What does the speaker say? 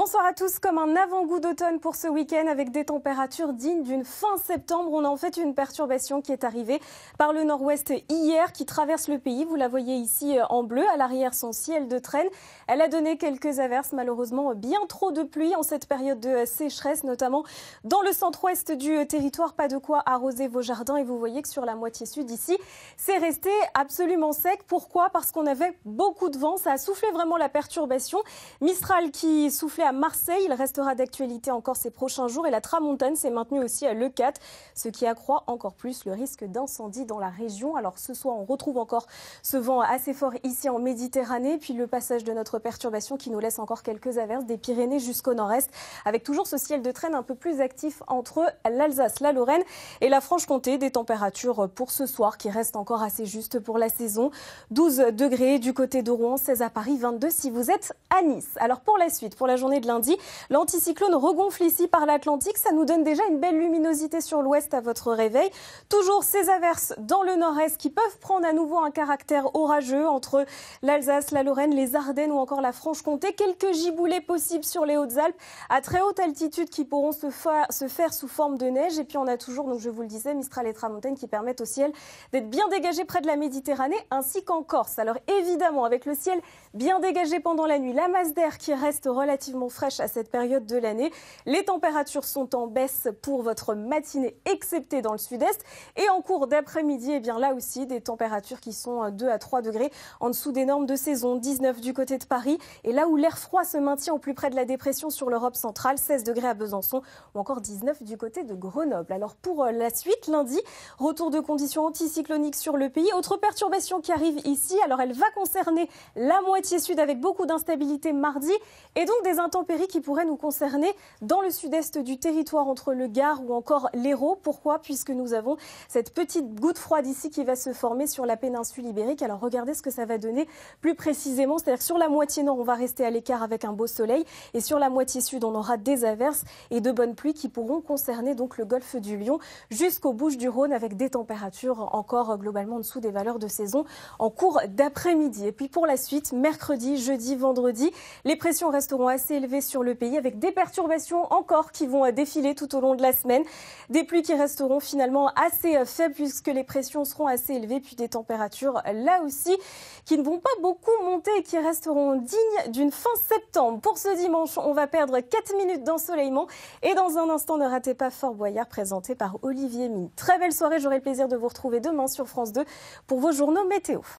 Bonsoir à tous. Comme un avant-goût d'automne pour ce week-end avec des températures dignes d'une fin septembre, on a en fait une perturbation qui est arrivée par le nord-ouest hier qui traverse le pays. Vous la voyez ici euh, en bleu à l'arrière son ciel de traîne. Elle a donné quelques averses, malheureusement euh, bien trop de pluie en cette période de euh, sécheresse, notamment dans le centre-ouest du territoire. Pas de quoi arroser vos jardins et vous voyez que sur la moitié sud ici, c'est resté absolument sec. Pourquoi Parce qu'on avait beaucoup de vent. Ça a soufflé vraiment la perturbation. Mistral qui soufflait Marseille. Il restera d'actualité encore ces prochains jours et la Tramontane s'est maintenue aussi à Le 4, ce qui accroît encore plus le risque d'incendie dans la région. Alors ce soir, on retrouve encore ce vent assez fort ici en Méditerranée, puis le passage de notre perturbation qui nous laisse encore quelques averses des Pyrénées jusqu'au nord-est, avec toujours ce ciel de traîne un peu plus actif entre l'Alsace, la Lorraine et la Franche-Comté. Des températures pour ce soir qui restent encore assez justes pour la saison. 12 degrés du côté de Rouen, 16 à Paris, 22 si vous êtes à Nice. Alors pour la suite, pour la journée de lundi. L'anticyclone regonfle ici par l'Atlantique. Ça nous donne déjà une belle luminosité sur l'ouest à votre réveil. Toujours ces averses dans le nord-est qui peuvent prendre à nouveau un caractère orageux entre l'Alsace, la Lorraine, les Ardennes ou encore la Franche-Comté. Quelques giboulées possibles sur les Hautes-Alpes à très haute altitude qui pourront se, se faire sous forme de neige. Et puis on a toujours, donc je vous le disais, Mistral et Tramontaine qui permettent au ciel d'être bien dégagé près de la Méditerranée ainsi qu'en Corse. Alors évidemment, avec le ciel bien dégagé pendant la nuit, la masse d'air qui reste relativement fraîche à cette période de l'année. Les températures sont en baisse pour votre matinée, excepté dans le sud-est. Et en cours d'après-midi, Et eh bien là aussi, des températures qui sont 2 euh, à 3 degrés en dessous des normes de saison, 19 du côté de Paris. Et là où l'air froid se maintient au plus près de la dépression sur l'Europe centrale, 16 degrés à Besançon ou encore 19 du côté de Grenoble. Alors pour euh, la suite, lundi, retour de conditions anticycloniques sur le pays. Autre perturbation qui arrive ici, alors elle va concerner la moitié sud avec beaucoup d'instabilité mardi et donc des intempéries qui pourraient nous concerner dans le sud-est du territoire, entre le Gard ou encore l'Hérault. Pourquoi Puisque nous avons cette petite goutte froide ici qui va se former sur la péninsule ibérique. Alors regardez ce que ça va donner plus précisément. C'est-à-dire sur la moitié nord, on va rester à l'écart avec un beau soleil. Et sur la moitié sud, on aura des averses et de bonnes pluies qui pourront concerner donc le golfe du Lion jusqu'aux Bouches du Rhône avec des températures encore globalement en dessous des valeurs de saison en cours d'après-midi. Et puis pour la suite, mercredi, jeudi, vendredi, les pressions resteront assez élevé sur le pays avec des perturbations encore qui vont euh, défiler tout au long de la semaine. Des pluies qui resteront finalement assez euh, faibles puisque les pressions seront assez élevées, puis des températures euh, là aussi qui ne vont pas beaucoup monter et qui resteront dignes d'une fin septembre. Pour ce dimanche, on va perdre 4 minutes d'ensoleillement et dans un instant, ne ratez pas Fort Boyard présenté par Olivier Mine. Très belle soirée, j'aurai le plaisir de vous retrouver demain sur France 2 pour vos journaux météo.